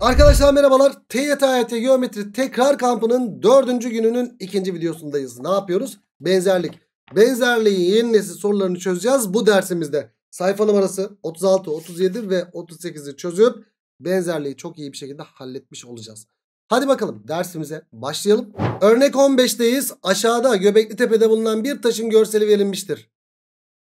Arkadaşlar merhabalar. TYT Geometri Tekrar Kampı'nın dördüncü gününün ikinci videosundayız. Ne yapıyoruz? Benzerlik. Benzerliği yeni nesil sorularını çözeceğiz bu dersimizde. Sayfa numarası 36, 37 ve 38'i çözüp benzerliği çok iyi bir şekilde halletmiş olacağız. Hadi bakalım dersimize başlayalım. Örnek 15'teyiz. Aşağıda Göbekli Tepe'de bulunan bir taşın görseli verilmiştir.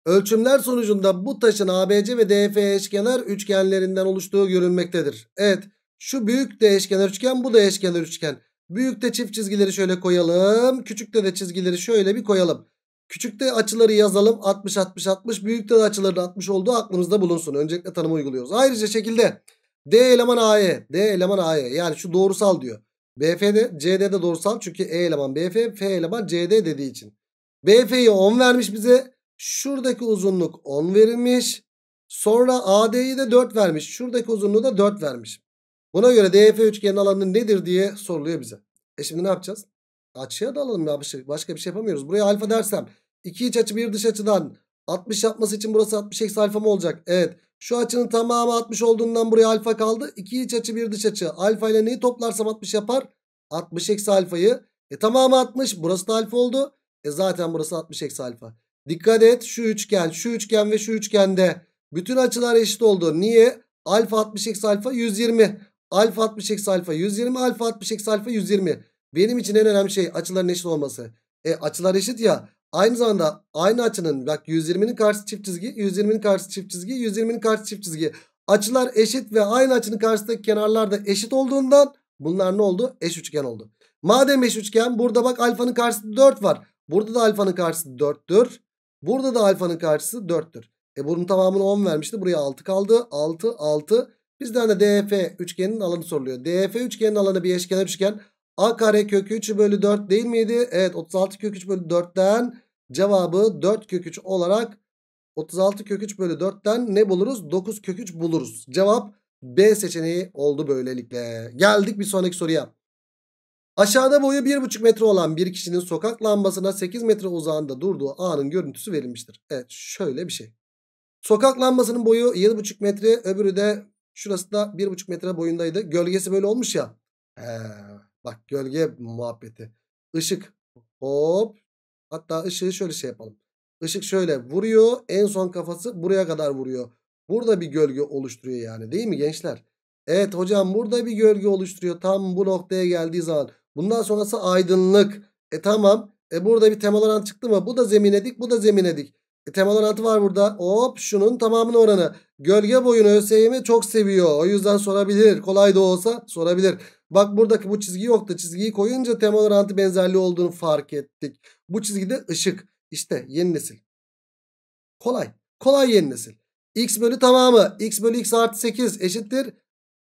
Ölçümler sonucunda bu taşın ABC ve DF eşkenar üçgenlerinden oluştuğu görülmektedir. Evet. Şu büyük de eşkenar üçgen bu da eşkenar üçgen. Büyükte çift çizgileri şöyle koyalım. Küçükte de çizgileri şöyle bir koyalım. Küçükte açıları yazalım 60 60 60. Büyükte de açıların 60 olduğu aklımızda bulunsun. Öncelikle tanımı uyguluyoruz. Ayrıca şekilde D eleman AE, D eleman AE yani şu doğrusal diyor. BF'de CD'de doğrusal çünkü E eleman BF, F eleman CD dediği için. BF'yi 10 vermiş bize. Şuradaki uzunluk 10 verilmiş. Sonra AD'yi de 4 vermiş. Şuradaki uzunluğu da 4 vermiş. Buna göre DF üçgenin alanı nedir diye soruluyor bize. E şimdi ne yapacağız? Açıya da alalım ya. Şey, başka bir şey yapamıyoruz. Buraya alfa dersem iki iç açı bir dış açıdan 60 yapması için burası 60 eksi alfa mı olacak? Evet. Şu açının tamamı 60 olduğundan buraya alfa kaldı. İki iç açı bir dış açı. Alfa ile neyi toplarsam 60 yapar? 60 eksi alfayı. E tamamı 60. Burası da alfa oldu. E zaten burası 60 eksi alfa. Dikkat et şu üçgen, şu üçgen ve şu üçgende bütün açılar eşit oldu. Niye? Alfa 60 eksi alfa 120. Alfa 60 eksi alfa 120. Alfa 60 eksi alfa 120. Benim için en önemli şey açıların eşit olması. E açılar eşit ya. Aynı zamanda aynı açının bak 120'nin karşı çift çizgi. 120'nin karşı çift çizgi. 120'nin karşı çift çizgi. Açılar eşit ve aynı açının karşısındaki kenarlar da eşit olduğundan bunlar ne oldu? Eş üçgen oldu. Madem eş üçgen burada bak alfanın karşısı 4 var. Burada da alfanın karşısı 4'tür. Burada da alfanın karşısı 4'tür. E bunun tamamını 10 vermişti. Buraya 6 kaldı. 6, 6. Bizden de hani DF üçgenin alanı soruluyor. DF üçgenin alanı bir eşkenar üçgen. A kare kökü 3 bölü 4 değil miydi? Evet 36 kök 3 bölü 4'ten cevabı 4 kök 3 olarak 36 kök 3 bölü 4'ten ne buluruz? 9 kök 3 buluruz. Cevap B seçeneği oldu böylelikle. Geldik bir sonraki soruya. Aşağıda boyu 1,5 metre olan bir kişinin sokak lambasına 8 metre uzağında durduğu anın görüntüsü verilmiştir. Evet şöyle bir şey. Sokak lambasının boyu 7,5 metre öbürü de Şurası da 1,5 metre boyundaydı. Gölgesi böyle olmuş ya. He, bak gölge muhabbeti. Işık. Hop. Hatta ışığı şöyle şey yapalım. Işık şöyle vuruyor. En son kafası buraya kadar vuruyor. Burada bir gölge oluşturuyor yani değil mi gençler? Evet hocam burada bir gölge oluşturuyor. Tam bu noktaya geldiği zaman. Bundan sonrası aydınlık. E tamam. E burada bir temalarant çıktı mı? Bu da zeminedik, bu da zeminedik. E, temel orantı var burada. Hop şunun tamamının oranı. Gölge boyunu ÖSYM çok seviyor. O yüzden sorabilir. Kolay da olsa sorabilir. Bak buradaki bu çizgi yoktu. Çizgiyi koyunca temel orantı benzerliği olduğunu fark ettik. Bu çizgide ışık. İşte yeni nesil. Kolay. Kolay yeni nesil. X bölü tamamı. X bölü X artı 8 eşittir.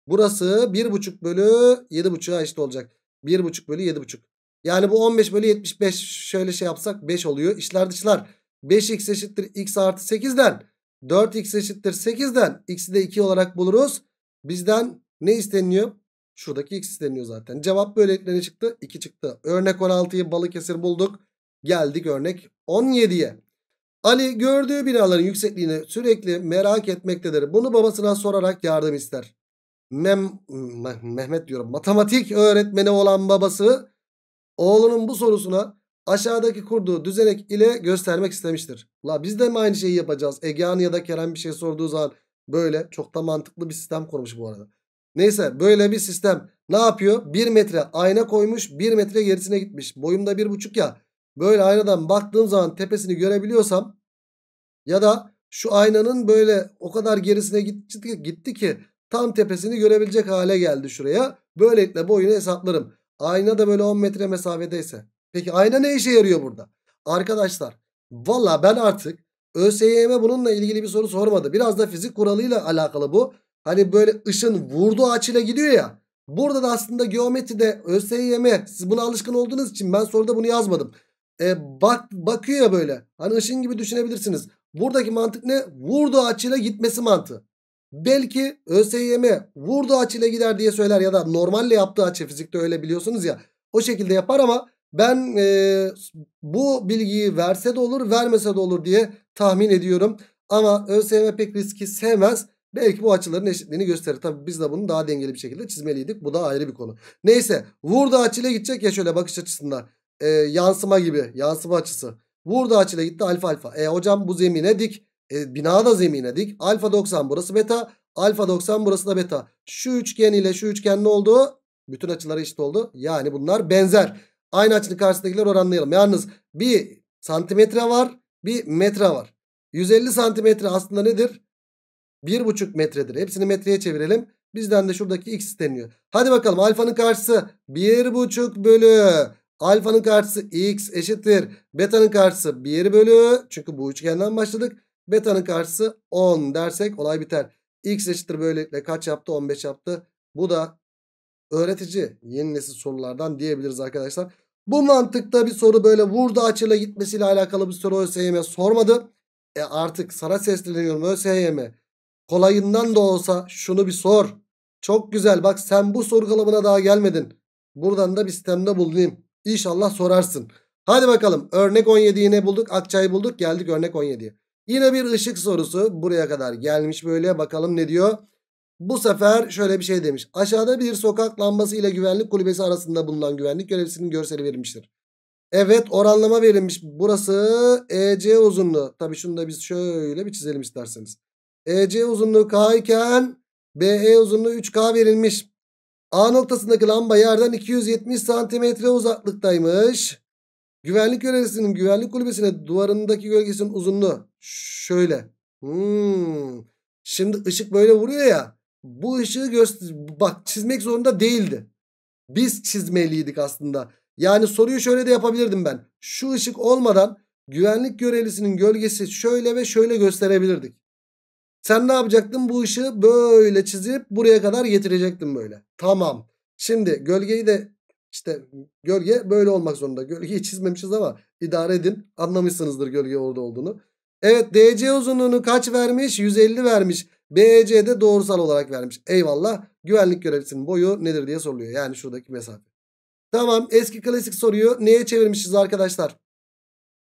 Burası 1,5 bölü 7,5'a eşit olacak. 1,5 bölü 7,5. Yani bu 15 bölü 75 şöyle şey yapsak 5 oluyor. İşler dışlar. 5x eşittir x artı 8'den 4x eşittir 8'den x'i de 2 olarak buluruz. Bizden ne isteniyor? Şuradaki x isteniyor zaten. Cevap böylelikle çıktı? 2 çıktı. Örnek 16'yı Balıkesir bulduk. Geldik örnek 17'ye. Ali gördüğü binaların yüksekliğini sürekli merak etmektedir. Bunu babasına sorarak yardım ister. Mem Mehmet diyorum matematik öğretmeni olan babası oğlunun bu sorusuna aşağıdaki kurduğu düzenek ile göstermek istemiştir. La biz de mi aynı şeyi yapacağız? Egehan ya da Kerem bir şey sorduğu zaman böyle çok da mantıklı bir sistem kurmuş bu arada. Neyse böyle bir sistem ne yapıyor? 1 metre ayna koymuş 1 metre gerisine gitmiş. Boyum Boyumda 1,5 ya. Böyle aynadan baktığım zaman tepesini görebiliyorsam ya da şu aynanın böyle o kadar gerisine gitti, gitti ki tam tepesini görebilecek hale geldi şuraya. Böylelikle boyunu hesaplarım. Ayna da böyle 10 metre mesafedeyse. Peki ayna ne işe yarıyor burada? Arkadaşlar valla ben artık ÖSYM bununla ilgili bir soru sormadı. Biraz da fizik kuralıyla alakalı bu. Hani böyle ışın vurduğu açıyla gidiyor ya. Burada da aslında geometride ÖSYM siz buna alışkın olduğunuz için ben soruda bunu yazmadım. E, bak bakıyor ya böyle. Hani ışın gibi düşünebilirsiniz. Buradaki mantık ne? Vurduğu açıyla gitmesi mantığı. Belki ÖSYM vurduğu açıyla gider diye söyler ya da normalle yaptığı açı fizikte öyle biliyorsunuz ya. O şekilde yapar ama ben e, bu bilgiyi verse de olur vermese de olur diye tahmin ediyorum. Ama ÖSYM pek riski sevmez. Belki bu açıların eşitliğini gösterir. Tabi biz de bunu daha dengeli bir şekilde çizmeliydik. Bu da ayrı bir konu. Neyse vurdu açıyla gidecek ya şöyle bakış açısında. E, yansıma gibi yansıma açısı. Vurdu açıyla gitti alfa alfa. E hocam bu zemine dik. E, bina da zemine dik. Alfa 90 burası beta. Alfa 90 burası da beta. Şu üçgen ile şu üçgen ne oldu? Bütün açıları eşit oldu. Yani bunlar benzer. Aynı açılı karşısındakileri oranlayalım. Yalnız bir santimetre var bir metre var. 150 santimetre aslında nedir? 1,5 metredir. Hepsini metreye çevirelim. Bizden de şuradaki x isteniyor. Hadi bakalım alfanın karşısı 1,5 bölü. Alfanın karşısı x eşittir. Beta'nın karşısı 1 bölü. Çünkü bu üçgenden başladık. Beta'nın karşısı 10 dersek olay biter. x eşittir böylelikle kaç yaptı? 15 yaptı. Bu da öğretici yeni nesil sorulardan diyebiliriz arkadaşlar. Bu mantıkta bir soru böyle vurdu açıyla gitmesiyle alakalı bir soru ÖSYM sormadı. E artık sana sesleniyorum ÖSYM. Kolayından da olsa şunu bir sor. Çok güzel bak sen bu soru kalıbına daha gelmedin. Buradan da bir sistemde bulunayım. İnşallah sorarsın. Hadi bakalım örnek 17 yine bulduk. Akçay'ı bulduk geldik örnek 17'ye. Yine bir ışık sorusu buraya kadar gelmiş böyle bakalım ne diyor. Bu sefer şöyle bir şey demiş. Aşağıda bir sokak lambası ile güvenlik kulübesi arasında bulunan güvenlik görevlisinin görseli verilmiştir. Evet oranlama verilmiş. Burası EC uzunluğu. Tabii şunu da biz şöyle bir çizelim isterseniz. EC uzunluğu K iken BE uzunluğu 3K verilmiş. A noktasındaki lamba yerden 270 santimetre uzaklıktaymış. Güvenlik görevlisinin güvenlik kulübesine duvarındaki gölgesinin uzunluğu şöyle. Hmm. Şimdi ışık böyle vuruyor ya bu ışığı göster bak çizmek zorunda değildi. Biz çizmeliydik aslında. Yani soruyu şöyle de yapabilirdim ben. Şu ışık olmadan güvenlik görevlisinin gölgesi şöyle ve şöyle gösterebilirdik. Sen ne yapacaktın? Bu ışığı böyle çizip buraya kadar getirecektin böyle. Tamam. Şimdi gölgeyi de işte gölge böyle olmak zorunda. Gölgeyi çizmemişiz ama idare edin. Anlamışsınızdır gölge orada olduğunu. Evet DC uzunluğunu kaç vermiş? 150 vermiş. BC'de doğrusal olarak vermiş. Eyvallah. Güvenlik görevlisinin boyu nedir diye soruluyor. Yani şuradaki mesafe. Tamam eski klasik soruyu neye çevirmişiz arkadaşlar?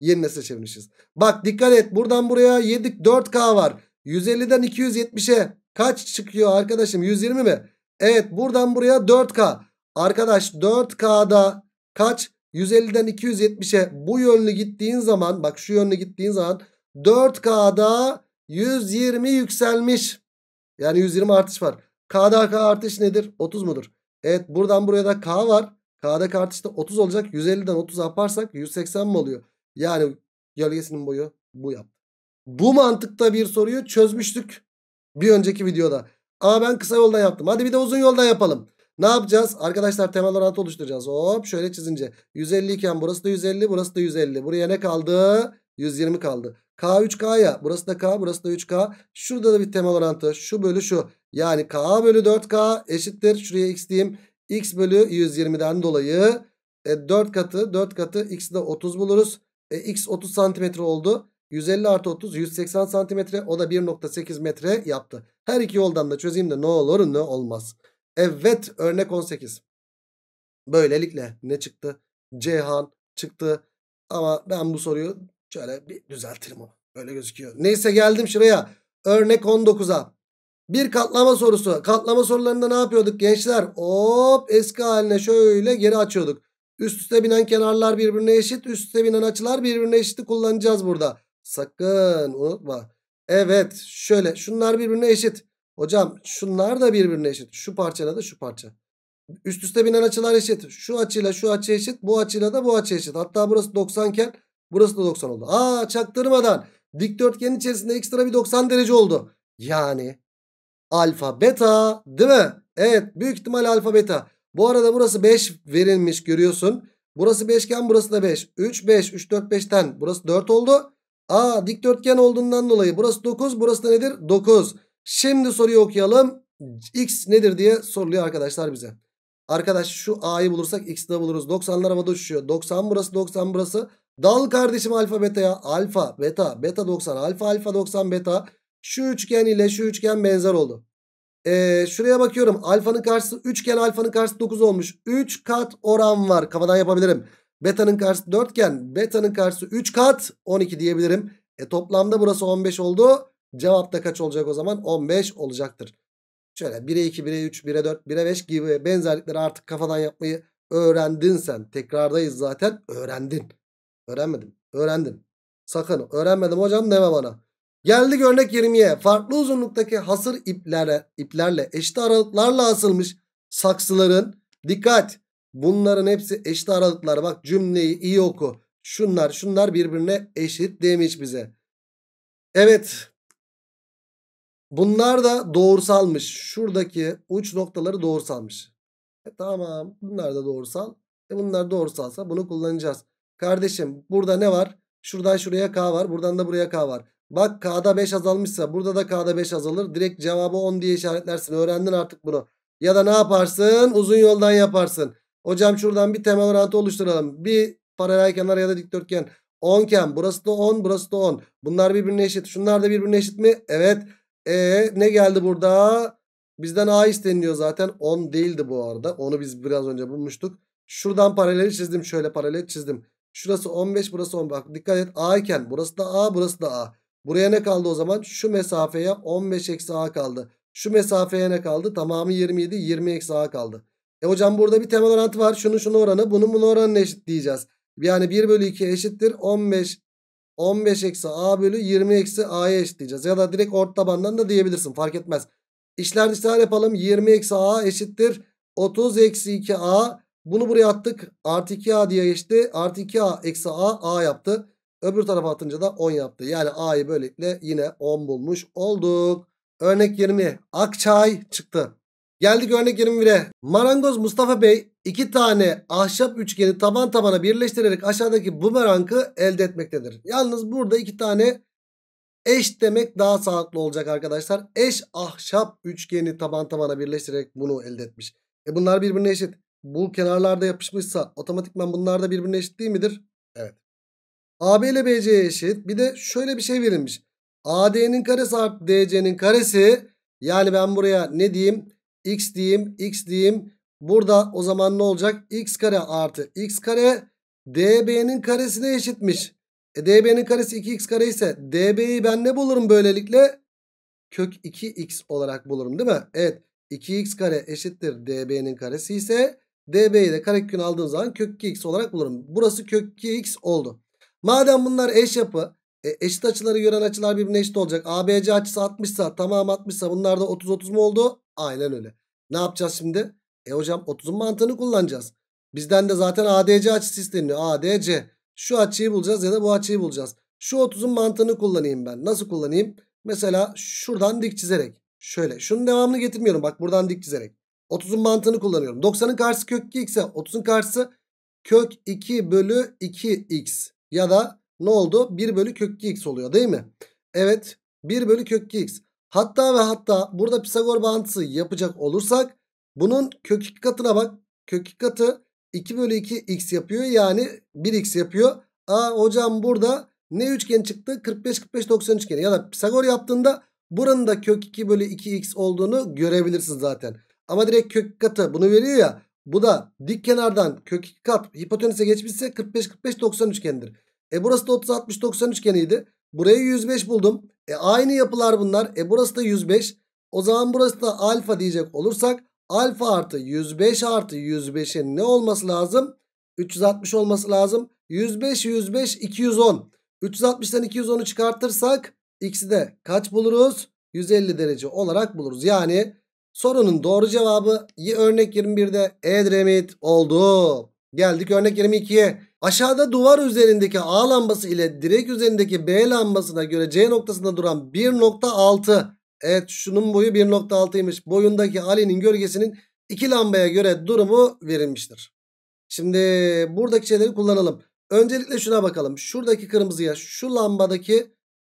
Yeni nesle çevirmişiz. Bak dikkat et buradan buraya 7 4K var. 150'den 270'e kaç çıkıyor arkadaşım? 120 mi? Evet buradan buraya 4K. Arkadaş 4K'da kaç? 150'den 270'e bu yönlü gittiğin zaman bak şu yönlü gittiğin zaman 4K'da 120 yükselmiş. Yani 120 artış var. K'da K artış nedir? 30 mudur? Evet buradan buraya da K var. K'daki artış da 30 olacak. 150'den 30 yaparsak 180 mi oluyor? Yani gölgesinin boyu bu yap. Bu mantıkta bir soruyu çözmüştük. Bir önceki videoda. Ama ben kısa yoldan yaptım. Hadi bir de uzun yoldan yapalım. Ne yapacağız? Arkadaşlar temel orantı oluşturacağız. Hop şöyle çizince. 150 iken burası da 150 burası da 150. Buraya ne kaldı? 120 kaldı. K3K'ya burası da K burası da 3K. Şurada da bir temel orantı şu bölü şu. Yani K bölü 4K eşittir. Şuraya X diyeyim. X bölü 120'den dolayı e, 4 katı 4 katı X'i de 30 buluruz. E, X 30 santimetre oldu. 150 artı 30 180 santimetre o da 1.8 metre yaptı. Her iki yoldan da çözeyim de ne olur ne olmaz. Evet örnek 18. Böylelikle ne çıktı? Ceyhan çıktı. Ama ben bu soruyu Şöyle bir düzeltirim onu. Öyle gözüküyor. Neyse geldim şuraya. Örnek 19'a. Bir katlama sorusu. Katlama sorularında ne yapıyorduk gençler? Hop eski haline şöyle geri açıyorduk. Üst üste binen kenarlar birbirine eşit. Üst üste binen açılar birbirine eşit kullanacağız burada. Sakın unutma. Evet şöyle şunlar birbirine eşit. Hocam şunlar da birbirine eşit. Şu parçayla da şu parça. Üst üste binen açılar eşit. Şu açıyla şu açı eşit. Bu açıyla da bu açı eşit. Hatta burası 90 iken Burası da 90 oldu. Aa çaktırmadan dikdörtgenin içerisinde ekstra bir 90 derece oldu. Yani alfa beta değil mi? Evet büyük ihtimal alfa beta. Bu arada burası 5 verilmiş görüyorsun. Burası beşgen burası da 5. 3 5 3 4 5'ten burası 4 oldu. Aa dikdörtgen olduğundan dolayı burası 9 burası da nedir? 9. Şimdi soruyu okuyalım. X nedir diye soruluyor arkadaşlar bize. Arkadaş şu A'yı bulursak X'i de buluruz. 90'lar havada uçuşuyor. 90 burası 90 burası. Dal kardeşim alfa ya Alfa beta beta 90 alfa alfa 90 beta. Şu üçgen ile şu üçgen benzer oldu. Ee, şuraya bakıyorum. Alfanın karşısı üçgen alfanın karşısı 9 olmuş. 3 kat oran var. Kafadan yapabilirim. Beta'nın karşısı 4 iken beta'nın karşısı 3 kat 12 diyebilirim. E toplamda burası 15 oldu. Cevap da kaç olacak o zaman? 15 olacaktır. Şöyle 1'e 2, 1'e 3, 1'e 4, 1'e 5 gibi benzerlikleri artık kafadan yapmayı öğrendin sen. Tekrardayız zaten. Öğrendin. Öğrenmedim. Öğrendim. Sakın öğrenmedim hocam deme bana. Geldik örnek 20'ye. Farklı uzunluktaki hasır iplere, iplerle eşit aralıklarla asılmış saksıların dikkat bunların hepsi eşit aralıklar. Bak cümleyi iyi oku. Şunlar şunlar birbirine eşit demiş bize. Evet. Bunlar da doğrusalmış. Şuradaki uç noktaları doğrusalmış. E, tamam bunlar da doğrusal. E, bunlar doğrusalsa bunu kullanacağız. Kardeşim burada ne var? Şuradan şuraya k var. Buradan da buraya k var. Bak k'da 5 azalmışsa burada da k'da 5 azalır. Direkt cevabı 10 diye işaretlersin. Öğrendin artık bunu. Ya da ne yaparsın? Uzun yoldan yaparsın. Hocam şuradan bir temel orantı oluşturalım. Bir paralel kenar ya da dikdörtgen. 10 ken. burası da 10 burası da 10. Bunlar birbirine eşit. Şunlar da birbirine eşit mi? Evet. E ne geldi burada? Bizden A isteniliyor zaten. 10 değildi bu arada. Onu biz biraz önce bulmuştuk. Şuradan paraleli çizdim. Şöyle paralel çizdim. Şurası 15 burası 10. Bak dikkat et A iken burası da A burası da A. Buraya ne kaldı o zaman? Şu mesafeye 15 eksi A kaldı. Şu mesafeye ne kaldı? Tamamı 27 20 eksi A kaldı. E hocam burada bir temel orantı var. Şunun şunun oranı bunun bunun oranını diyeceğiz? Yani 1 bölü 2 eşittir 15 15 eksi A bölü 20 eksi eşit diyeceğiz. Ya da direkt ort tabandan da diyebilirsin fark etmez. İşler dışlar yapalım. 20 eksi A eşittir 30 eksi 2 A bunu buraya attık. Artı 2A diye geçti. Artı 2A eksi A A yaptı. Öbür tarafa atınca da 10 yaptı. Yani A'yı böylelikle yine 10 bulmuş olduk. Örnek 20. Akçay çıktı. Geldik örnek 21'e. Marangoz Mustafa Bey iki tane ahşap üçgeni taban tabana birleştirerek aşağıdaki bumerangı elde etmektedir. Yalnız burada iki tane eş demek daha sağlıklı olacak arkadaşlar. Eş ahşap üçgeni taban tabana birleştirerek bunu elde etmiş. E bunlar birbirine eşit bu kenarlarda yapışmışsa otomatikman bunlar da birbirine eşit değil midir? Evet. AB ile BC'ye eşit. Bir de şöyle bir şey verilmiş. AD'nin karesi artı DC'nin karesi. Yani ben buraya ne diyeyim? X diyeyim. X diyeyim. Burada o zaman ne olacak? X kare artı X kare DB'nin karesine eşitmiş. E, DB'nin karesi 2X kare ise DB'yi ben ne bulurum böylelikle? Kök 2X olarak bulurum değil mi? Evet. 2X kare eşittir DB'nin karesi ise db'yi de karekök aldığım zaman kök 2x olarak bulurum. Burası kök 2x oldu. Madem bunlar eş yapı e, eşit açıları gören açılar birbirine eşit olacak. ABC açısı 60 tamam 60 sa bunlar da 30-30 mu oldu? Aynen öyle. Ne yapacağız şimdi? E hocam 30'un mantığını kullanacağız. Bizden de zaten ADC açısı isteniyor. ADC. Şu açıyı bulacağız ya da bu açıyı bulacağız. Şu 30'un mantığını kullanayım ben. Nasıl kullanayım? Mesela şuradan dik çizerek. Şöyle. Şunun devamlı getirmiyorum. Bak buradan dik çizerek. 30'un mantığını kullanıyorum. 90'ın karşısı kök 2 ise 30'un karşısı kök 2 bölü 2x ya da ne oldu? 1 bölü kök 2x oluyor değil mi? Evet 1 bölü kök 2x. Hatta ve hatta burada Pisagor bağıntısı yapacak olursak bunun kök 2 katına bak. Kök 2 katı 2 bölü 2x yapıyor yani 1x yapıyor. Aa hocam burada ne üçgen çıktı? 45 45 90 üçgeni ya da Pisagor yaptığında buranın da kök 2 bölü 2x olduğunu görebilirsin zaten. Ama direkt kök katı bunu veriyor ya. Bu da dik kenardan kök 2 kat hipotenüse geçmişse 45 45 90 üçgenidir. E burası da 30 60 90 üçgeniydi. Burayı 105 buldum. E aynı yapılar bunlar. E burası da 105. O zaman burası da alfa diyecek olursak alfa artı 105 artı 105'in ne olması lazım? 360 olması lazım. 105 105 210. 360'dan 210'u çıkartırsak x'i de kaç buluruz? 150 derece olarak buluruz. Yani Sorunun doğru cevabı örnek 21'de Edremit oldu. Geldik örnek 22'ye. Aşağıda duvar üzerindeki A lambası ile direk üzerindeki B lambasına göre C noktasında duran 1.6. Evet şunun boyu 1.6'ymış. Boyundaki Ali'nin gölgesinin 2 lambaya göre durumu verilmiştir. Şimdi buradaki şeyleri kullanalım. Öncelikle şuna bakalım. Şuradaki kırmızıya şu lambadaki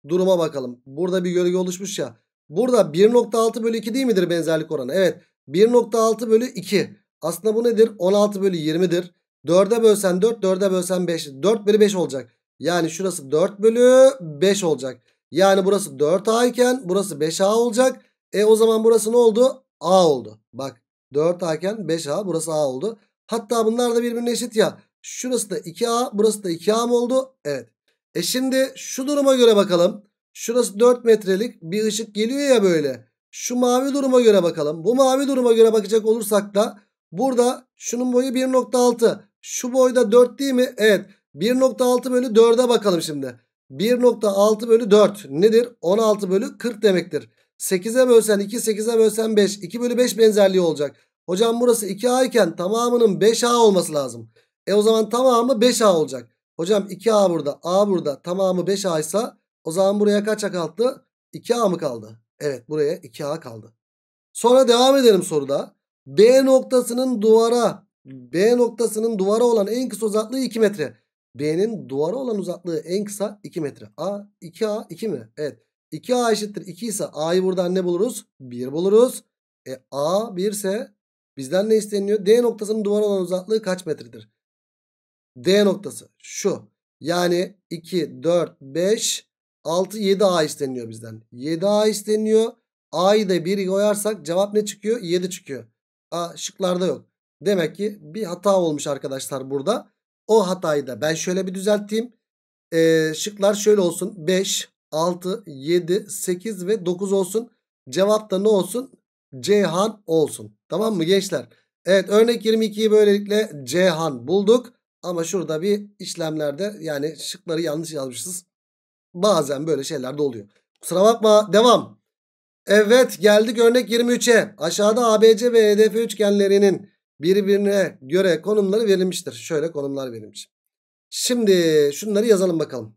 duruma bakalım. Burada bir gölge oluşmuş ya. Burada 1.6 bölü 2 değil midir benzerlik oranı? Evet 1.6 bölü 2. Aslında bu nedir? 16 bölü 20'dir. 4'e bölsen 4, 4'e bölsen 5. 4 bölü 5 olacak. Yani şurası 4 bölü 5 olacak. Yani burası 4A iken burası 5A olacak. E o zaman burası ne oldu? A oldu. Bak 4A iken 5A burası A oldu. Hatta bunlar da birbirine eşit ya. Şurası da 2A burası da 2A mı oldu? Evet. E şimdi şu duruma göre bakalım. Şurası 4 metrelik bir ışık geliyor ya böyle. Şu mavi duruma göre bakalım. Bu mavi duruma göre bakacak olursak da burada şunun boyu 1.6. Şu boyda 4 değil mi? Evet. 1.6 bölü 4'e bakalım şimdi. 1.6 bölü 4 nedir? 16 bölü 40 demektir. 8'e bölsen 2, 8'e bölsen 5. 2 bölü 5 benzerliği olacak. Hocam burası 2A iken tamamının 5A olması lazım. E o zaman tamamı 5A olacak. Hocam 2A burada, A burada tamamı 5A ise o zaman buraya kaç A kaldı? 2A mı kaldı? Evet buraya 2A kaldı. Sonra devam edelim soruda. B noktasının duvara B noktasının duvara olan en kısa uzaklığı 2 metre. B'nin duvara olan uzaklığı en kısa 2 metre. A 2A 2 mi? Evet. 2A eşittir 2 ise A'yı buradan ne buluruz? 1 buluruz. E A 1 ise bizden ne isteniyor? D noktasının duvara olan uzaklığı kaç metredir? D noktası şu. Yani 2, 4, 5, 6 7A isteniyor bizden. 7A isteniyor. A'yı da 1 koyarsak cevap ne çıkıyor? 7 çıkıyor. A şıklarda yok. Demek ki bir hata olmuş arkadaşlar burada. O hatayı da ben şöyle bir düzelteyim. Ee, şıklar şöyle olsun. 5, 6, 7, 8 ve 9 olsun. Cevap da ne olsun? Ceyhan olsun. Tamam mı gençler? Evet örnek 22'yi böylelikle Ceyhan bulduk. Ama şurada bir işlemlerde yani şıkları yanlış yazmışız. Bazen böyle şeyler de oluyor. Kusura bakma devam. Evet geldik örnek 23'e. Aşağıda ABC ve EDF üçgenlerinin birbirine göre konumları verilmiştir. Şöyle konumlar verilmiş. Şimdi şunları yazalım bakalım.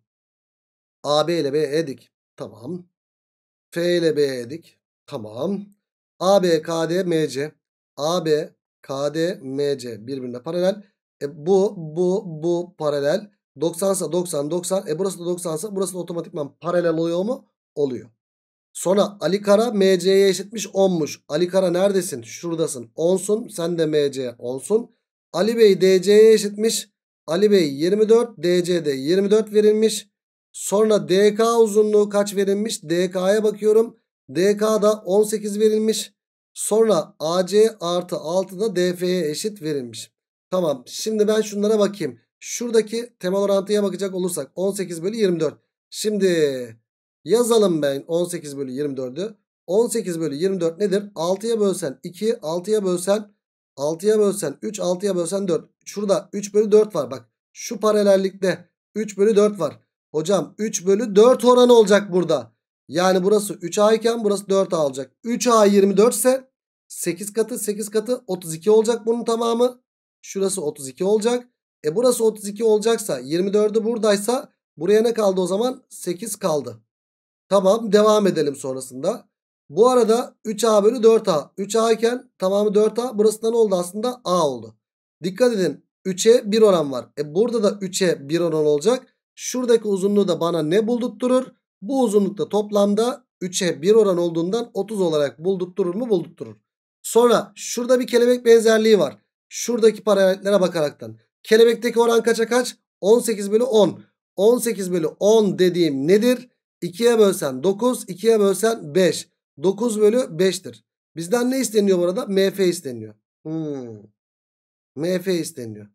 AB ile BE dik. Tamam. F ile BE dik. Tamam. AB, KD, MC. AB, KD, MC birbirine paralel. E, bu, bu, bu paralel. 90 sa 90 90. E burası da 90 sa burası da otomatikman paralel oluyor mu? Oluyor. Sonra Ali Kara MC'ye eşitmiş 10'muş. Ali Kara neredesin? Şuradasın. 10'sun. Sen de MC 10'sun. Ali Bey DC'ye eşitmiş. Ali Bey 24. DC'de 24 verilmiş. Sonra DK uzunluğu kaç verilmiş? DK'ya bakıyorum. DK'da 18 verilmiş. Sonra AC artı 6 da DF'ye eşit verilmiş. Tamam. Şimdi ben şunlara bakayım. Şuradaki temel orantıya bakacak olursak 18 bölü 24. Şimdi yazalım ben 18 bölü 24'ü. 18 bölü 24 nedir? 6'ya bölsen 2, 6'ya bölsen 6'ya bölsen 3, 6'ya bölsen 4. Şurada 3 bölü 4 var bak. Şu paralellikte 3 bölü 4 var. Hocam 3 bölü 4 oranı olacak burada. Yani burası 3A iken burası 4A olacak. 3A 24 ise 8 katı 8 katı 32 olacak bunun tamamı. Şurası 32 olacak. E burası 32 olacaksa 24'ü buradaysa buraya ne kaldı o zaman? 8 kaldı. Tamam devam edelim sonrasında. Bu arada 3A bölü 4A. 3A iken tamamı 4A. Burası da ne oldu aslında? A oldu. Dikkat edin 3'e 1 oran var. E burada da 3'e 1 oran olacak. Şuradaki uzunluğu da bana ne buldurtturur? Bu uzunlukta toplamda 3'e 1 oran olduğundan 30 olarak buldurtturur mu? Buldurtturur. Sonra şurada bir kelebek benzerliği var. Şuradaki paralelliklere bakaraktan. Kelebekteki oran kaça kaç? 18 bölü 10. 18 bölü 10 dediğim nedir? 2'ye bölsen 9, 2'ye bölsen 5. 9 bölü 5'tir. Bizden ne isteniyor burada? MF isteniyor. Hmm. MF isteniyor.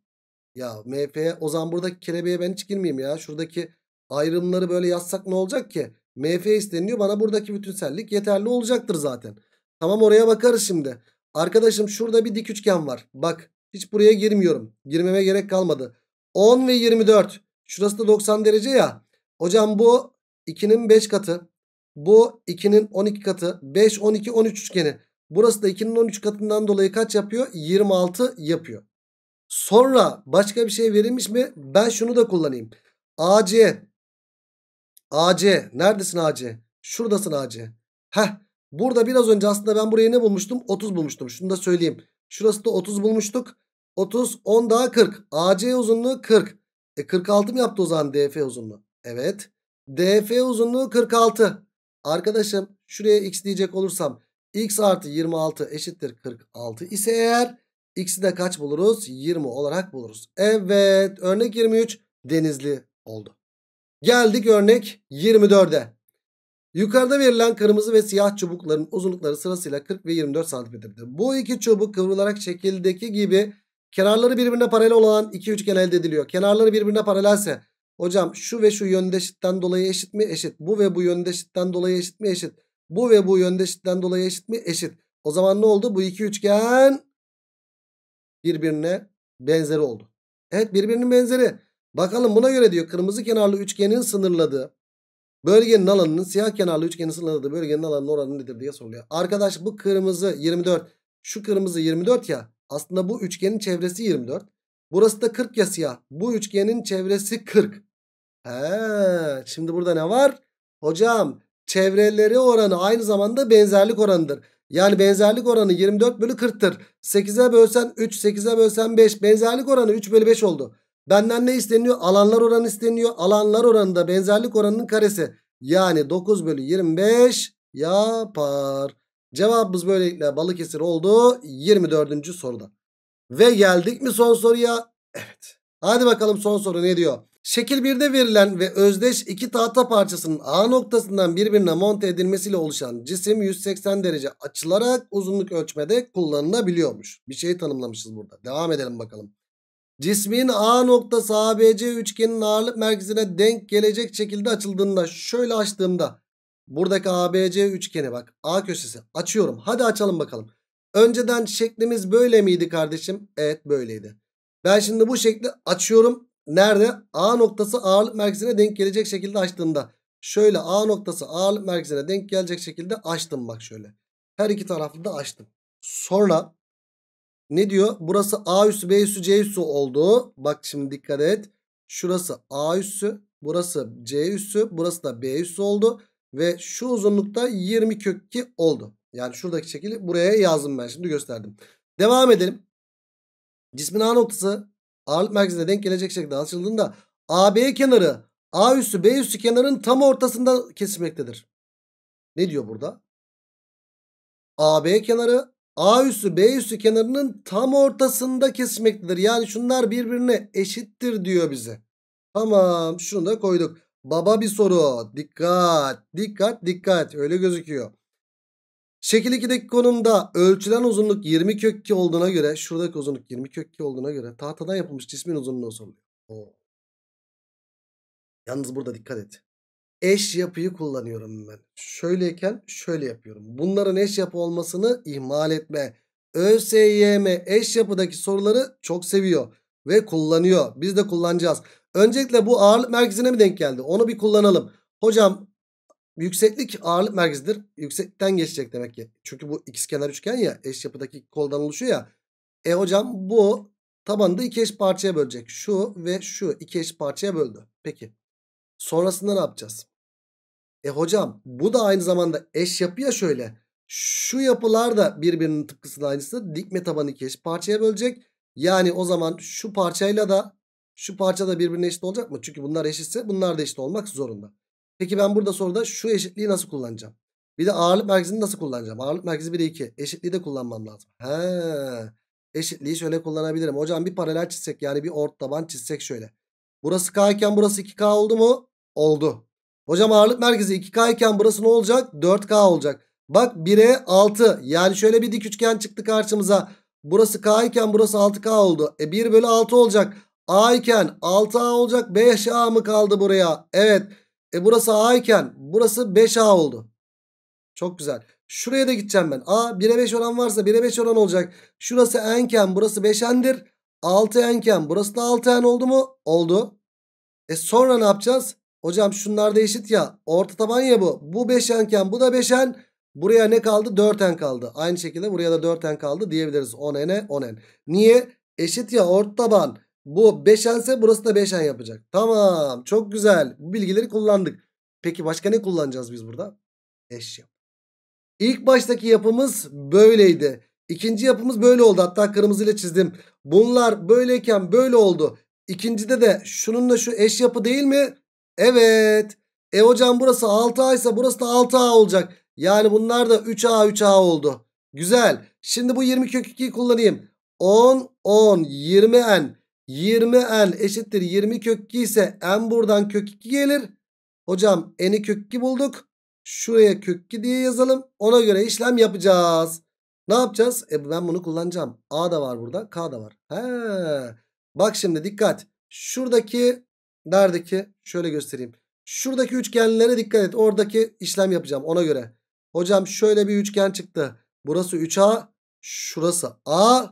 Ya Mf, o zaman buradaki kelebeğe ben hiç girmeyeyim ya. Şuradaki ayrımları böyle yazsak ne olacak ki? MF isteniyor. Bana buradaki bütünsellik yeterli olacaktır zaten. Tamam oraya bakarız şimdi. Arkadaşım şurada bir dik üçgen var. Bak hiç buraya girmiyorum. Girmeme gerek kalmadı. 10 ve 24. Şurası da 90 derece ya. Hocam bu 2'nin 5 katı. Bu 2'nin 12 katı. 5, 12, 13 üçgeni. Burası da 2'nin 13 katından dolayı kaç yapıyor? 26 yapıyor. Sonra başka bir şey verilmiş mi? Ben şunu da kullanayım. AC. AC. Neredesin AC? Şuradasın AC. Heh. Burada biraz önce aslında ben buraya ne bulmuştum? 30 bulmuştum. Şunu da söyleyeyim. Şurası da 30 bulmuştuk. 30 10 daha 40. AC uzunluğu 40. E 46 mı yaptı o zaman DF uzunluğu? Evet. DF uzunluğu 46. Arkadaşım şuraya x diyecek olursam x artı 26 eşittir 46 ise eğer x'i de kaç buluruz? 20 olarak buluruz. Evet örnek 23 denizli oldu. Geldik örnek 24'e. Yukarıda verilen kırmızı ve siyah çubukların uzunlukları sırasıyla 40 ve 24 santimetredir. Bu iki çubuk kıvrılarak şekildeki gibi kenarları birbirine paralel olan iki üçgen elde ediliyor. Kenarları birbirine paralelse hocam şu ve şu yönde eşitten dolayı eşit mi? Eşit. Bu ve bu yönde eşitten dolayı eşit mi? Eşit. Bu ve bu yönde eşitten dolayı eşit mi? Eşit. O zaman ne oldu? Bu iki üçgen birbirine benzeri oldu. Evet birbirinin benzeri. Bakalım buna göre diyor kırmızı kenarlı üçgenin sınırladığı Bölgenin alanının siyah kenarlı üçgenin sınırladığı bölgenin alanının oranı nedir diye soruluyor. Arkadaş bu kırmızı 24. Şu kırmızı 24 ya. Aslında bu üçgenin çevresi 24. Burası da 40 ya siyah. Bu üçgenin çevresi 40. He, şimdi burada ne var? Hocam çevreleri oranı aynı zamanda benzerlik oranıdır. Yani benzerlik oranı 24 bölü 40'tır. 8'e bölsen 3, 8'e bölsen 5. Benzerlik oranı 3 bölü 5 oldu. Benden ne isteniyor? Alanlar oranı isteniyor. Alanlar oranı da benzerlik oranının karesi. Yani 9 bölü 25 yapar. Cevabımız böylelikle Balıkesir oldu 24. soruda. Ve geldik mi son soruya? Evet. Hadi bakalım son soru ne diyor? Şekil 1'de verilen ve özdeş iki tahta parçasının A noktasından birbirine monte edilmesiyle oluşan cisim 180 derece açılarak uzunluk ölçmede kullanılabiliyormuş. Bir şey tanımlamışız burada. Devam edelim bakalım. Cismin A noktası ABC üçgenin ağırlık merkezine denk gelecek şekilde açıldığında şöyle açtığımda buradaki ABC üçgeni bak A köşesi açıyorum. Hadi açalım bakalım. Önceden şeklimiz böyle miydi kardeşim? Evet böyleydi. Ben şimdi bu şekli açıyorum. Nerede? A noktası ağırlık merkezine denk gelecek şekilde açtığında, Şöyle A noktası ağırlık merkezine denk gelecek şekilde açtım bak şöyle. Her iki taraflı da açtım. Sonra ne diyor? Burası A üssü B üssü C üssü oldu. Bak şimdi dikkat et. Şurası A üssü. Burası C üssü. Burası da B üssü oldu. Ve şu uzunlukta 20 kök 2 oldu. Yani şuradaki şekilde buraya yazdım ben şimdi gösterdim. Devam edelim. Cismin A noktası ağırlık merkezine denk gelecek şekilde açıldığında AB kenarı A üssü B üssü kenarın tam ortasında kesilmektedir. Ne diyor burada? AB kenarı A üssü B üssü kenarının tam ortasında kesişmektedir. Yani şunlar birbirine eşittir diyor bize. Tamam şunu da koyduk. Baba bir soru. Dikkat dikkat dikkat öyle gözüküyor. Şekil 2'deki konumda ölçülen uzunluk 20 kök 2 olduğuna göre şuradaki uzunluk 20 kök 2 olduğuna göre tahtadan yapılmış cismin uzunluğu soruluyor. Oo. Yalnız burada dikkat et eş yapıyı kullanıyorum ben. Şöyleyken şöyle yapıyorum. Bunların eş yapı olmasını ihmal etme. ÖSYM eş yapıdaki soruları çok seviyor ve kullanıyor. Biz de kullanacağız. Öncelikle bu ağırlık merkezine mi denk geldi? Onu bir kullanalım. Hocam yükseklik ağırlık merkezidir. Yüksekten geçecek demek ki. Çünkü bu ikizkenar üçgen ya eş yapıdaki koldan oluşuyor ya. E hocam bu tabanı da iki eş parçaya bölecek. Şu ve şu iki eş parçaya böldü. Peki. Sonrasında ne yapacağız? E hocam bu da aynı zamanda eş yapı ya şöyle. Şu yapılar da birbirinin tıpkısının aynısı. Dikme tabanı iki eş parçaya bölecek. Yani o zaman şu parçayla da şu parça da birbirine eşit olacak mı? Çünkü bunlar eşitse bunlar da eşit olmak zorunda. Peki ben burada soruda şu eşitliği nasıl kullanacağım? Bir de ağırlık merkezini nasıl kullanacağım? Ağırlık merkezi 1'e 2. Eşitliği de kullanmam lazım. He. Eşitliği şöyle kullanabilirim. Hocam bir paralel çizsek yani bir ort taban çizsek şöyle. Burası K iken burası 2K oldu mu? oldu. Hocam ağırlık merkezi 2K iken burası ne olacak? 4K olacak. Bak 1'e 6 yani şöyle bir dik üçgen çıktı karşımıza. Burası K iken burası 6K oldu. E 1 bölü 6 olacak. A iken 6A olacak 5A mı kaldı buraya? Evet. E burası A iken burası 5A oldu. Çok güzel. Şuraya da gideceğim ben. A 1'e 5 oran varsa 1'e 5 oran olacak. Şurası n iken burası 5n'dir. 6 n iken burası da 6n oldu mu? Oldu. E sonra ne yapacağız? Hocam şunlar da eşit ya. Orta taban ya bu. Bu beşenken bu da beşen. Buraya ne kaldı? 4n kaldı. Aynı şekilde buraya da 4n kaldı diyebiliriz. 10n'e 10n. Niye? Eşit ya orta taban. Bu 5n ise burası da 5n yapacak. Tamam. Çok güzel. Bu bilgileri kullandık. Peki başka ne kullanacağız biz burada? Eşya. İlk baştaki yapımız böyleydi. İkinci yapımız böyle oldu. Hatta kırmızıyla çizdim. Bunlar böyleyken böyle oldu. İkincide de şununla şu eş yapı değil mi? Evet. E hocam burası 6A ise burası da 6A olacak. Yani bunlar da 3A 3A oldu. Güzel. Şimdi bu 20 kök 2'yi kullanayım. 10 10 20n 20n eşittir 20 kök 2 ise n buradan kök 2 gelir. Hocam n'i kök 2 bulduk. Şuraya kök 2 diye yazalım. Ona göre işlem yapacağız. Ne yapacağız? E ben bunu kullanacağım. A da var burada. K da var. He. Bak şimdi dikkat. Şuradaki Neredeki, Şöyle göstereyim. Şuradaki üçgenlere dikkat et. Oradaki işlem yapacağım ona göre. Hocam şöyle bir üçgen çıktı. Burası 3A. Şurası A.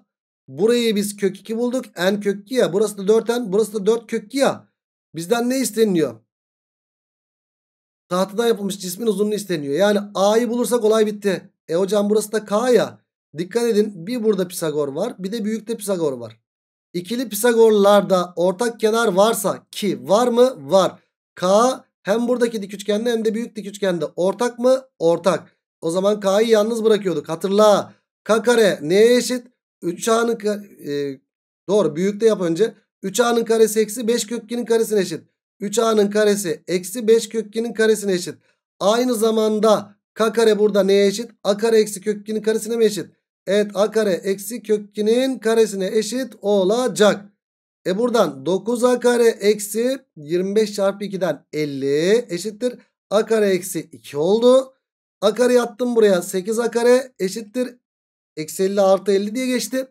Burayı biz kök 2 bulduk. N kök 2 ya. Burası da 4N. Burası da 4 kök 2 ya. Bizden ne isteniyor? Tahtadan yapılmış cismin uzunluğu isteniyor. Yani A'yı bulursak olay bitti. E hocam burası da K ya. Dikkat edin bir burada Pisagor var bir de büyükte Pisagor var. İkili Pisagorlarda ortak kenar varsa ki var mı? Var. K hem buradaki dik üçgende hem de büyük dik üçgende ortak mı? Ortak. O zaman K'yı yalnız bırakıyorduk. Hatırla. K kare neye eşit? 3A'nın e, doğru büyükte yap önce. 3A'nın karesi eksi 5 kökkenin karesine eşit. 3A'nın karesi eksi 5 kökkenin karesine eşit. Aynı zamanda K kare burada neye eşit? A kare eksi kökkenin karesine mi eşit? Evet a kare eksi kökünün karesine eşit olacak. E buradan 9a kare eksi 25 çarpı 2'den 50 eşittir. a kare eksi 2 oldu. a kare yattım buraya 8a kare eşittir. Eksi 50 artı 50 diye geçti.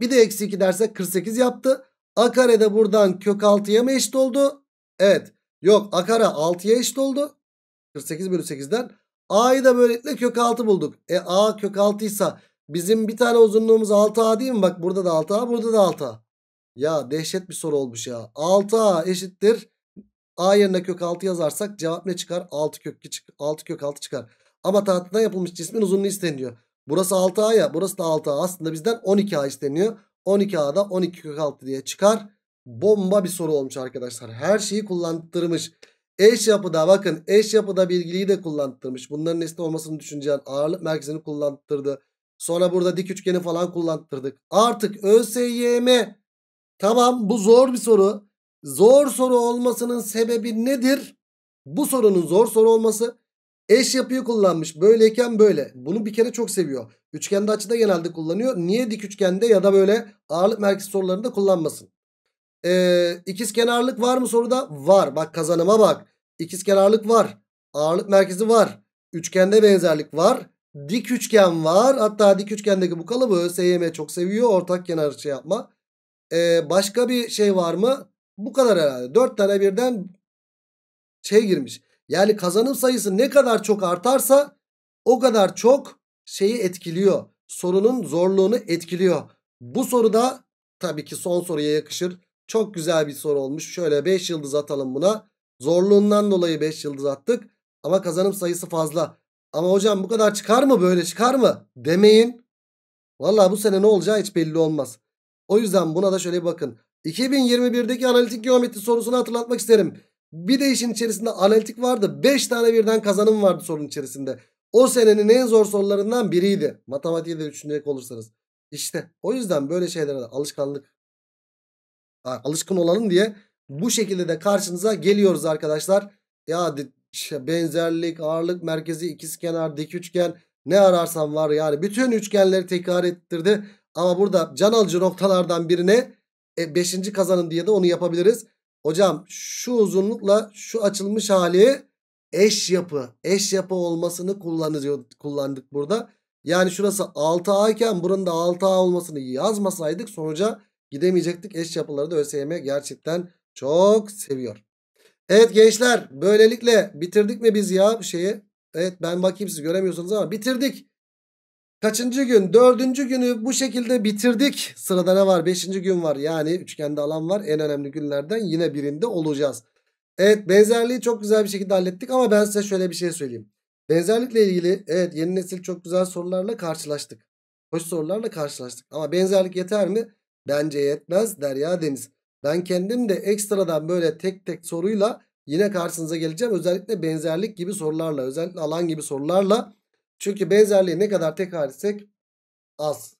Bir de eksi 2 derse 48 yaptı. a kare de buradan kök 6'ya mı eşit oldu? Evet. Yok a kare 6'ya eşit oldu. 48 bölü 8'den. A'yı da böylelikle kök 6 bulduk. E A kök 6 ise bizim bir tane uzunluğumuz 6A değil mi? Bak burada da 6A burada da 6A. Ya dehşet bir soru olmuş ya. 6A eşittir. A yerine kök 6 yazarsak cevap ne çıkar? 6 kök çık, 6 kök 6 çıkar. Ama tahtadan yapılmış cismin uzunluğu isteniyor. Burası 6A ya burası da 6A. Aslında bizden 12A isteniyor. 12A'da 12 kök 6 diye çıkar. Bomba bir soru olmuş arkadaşlar. Her şeyi kullandırmış. Eş yapıda bakın eş yapıda bilgiliği de kullandırmış. Bunların nesne olmasını düşüneceğin ağırlık merkezini kullandırdı. Sonra burada dik üçgeni falan kullandırdık. Artık ÖSYM tamam bu zor bir soru. Zor soru olmasının sebebi nedir? Bu sorunun zor soru olması eş yapıyı kullanmış. Böyleyken böyle. Bunu bir kere çok seviyor. Üçgende açıda genelde kullanıyor. Niye dik üçgende ya da böyle ağırlık merkez sorularında kullanmasın? e, ee, ikiz kenarlık var mı soruda? Var. Bak kazanıma bak. İkiz kenarlık var. Ağırlık merkezi var. Üçgende benzerlik var. Dik üçgen var. Hatta dik üçgendeki bu kalıbı SYM çok seviyor. Ortak kenar şey yapma. E, başka bir şey var mı? Bu kadar herhalde. Dört tane birden şey girmiş. Yani kazanım sayısı ne kadar çok artarsa o kadar çok şeyi etkiliyor. Sorunun zorluğunu etkiliyor. Bu soruda tabii ki son soruya yakışır çok güzel bir soru olmuş. Şöyle 5 yıldız atalım buna. Zorluğundan dolayı 5 yıldız attık. Ama kazanım sayısı fazla. Ama hocam bu kadar çıkar mı böyle çıkar mı demeyin. Valla bu sene ne olacağı hiç belli olmaz. O yüzden buna da şöyle bakın. 2021'deki analitik geometri sorusunu hatırlatmak isterim. Bir de işin içerisinde analitik vardı. 5 tane birden kazanım vardı sorunun içerisinde. O senenin en zor sorularından biriydi. Matematiği de düşünecek olursanız. İşte o yüzden böyle şeylere de alışkanlık alışkın olalım diye bu şekilde de karşınıza geliyoruz arkadaşlar. Ya benzerlik, ağırlık merkezi, ikizkenar, dik üçgen ne ararsan var yani bütün üçgenleri tekrar ettirdi. Ama burada can alıcı noktalardan birine 5. E, kazanın diye de onu yapabiliriz. Hocam şu uzunlukla şu açılmış hali eş yapı. Eş yapı olmasını kullandık burada. Yani şurası 6A iken buranın da 6A olmasını yazmasaydık sonuca gidemeyecektik. Eş yapıları da ÖSYM gerçekten çok seviyor. Evet gençler böylelikle bitirdik mi biz ya şeyi? Evet ben bakayım siz göremiyorsunuz ama bitirdik. Kaçıncı gün? Dördüncü günü bu şekilde bitirdik. Sırada ne var? Beşinci gün var. Yani üçgende alan var. En önemli günlerden yine birinde olacağız. Evet benzerliği çok güzel bir şekilde hallettik ama ben size şöyle bir şey söyleyeyim. Benzerlikle ilgili evet yeni nesil çok güzel sorularla karşılaştık. Hoş sorularla karşılaştık. Ama benzerlik yeter mi? Bence yetmez Derya Deniz. Ben kendim de ekstradan böyle tek tek soruyla yine karşınıza geleceğim. Özellikle benzerlik gibi sorularla, özellikle alan gibi sorularla. Çünkü benzerliği ne kadar tekrar etsek az.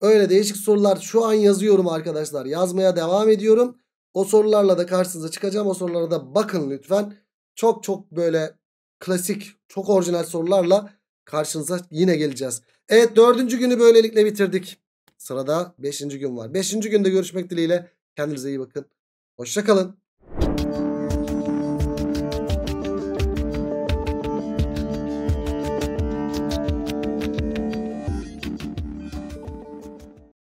Öyle değişik sorular şu an yazıyorum arkadaşlar. Yazmaya devam ediyorum. O sorularla da karşınıza çıkacağım. O sorulara da bakın lütfen. Çok çok böyle klasik, çok orijinal sorularla karşınıza yine geleceğiz. Evet dördüncü günü böylelikle bitirdik. Sırada 5. gün var. 5. günde görüşmek dileğiyle. Kendinize iyi bakın. Hoşça kalın.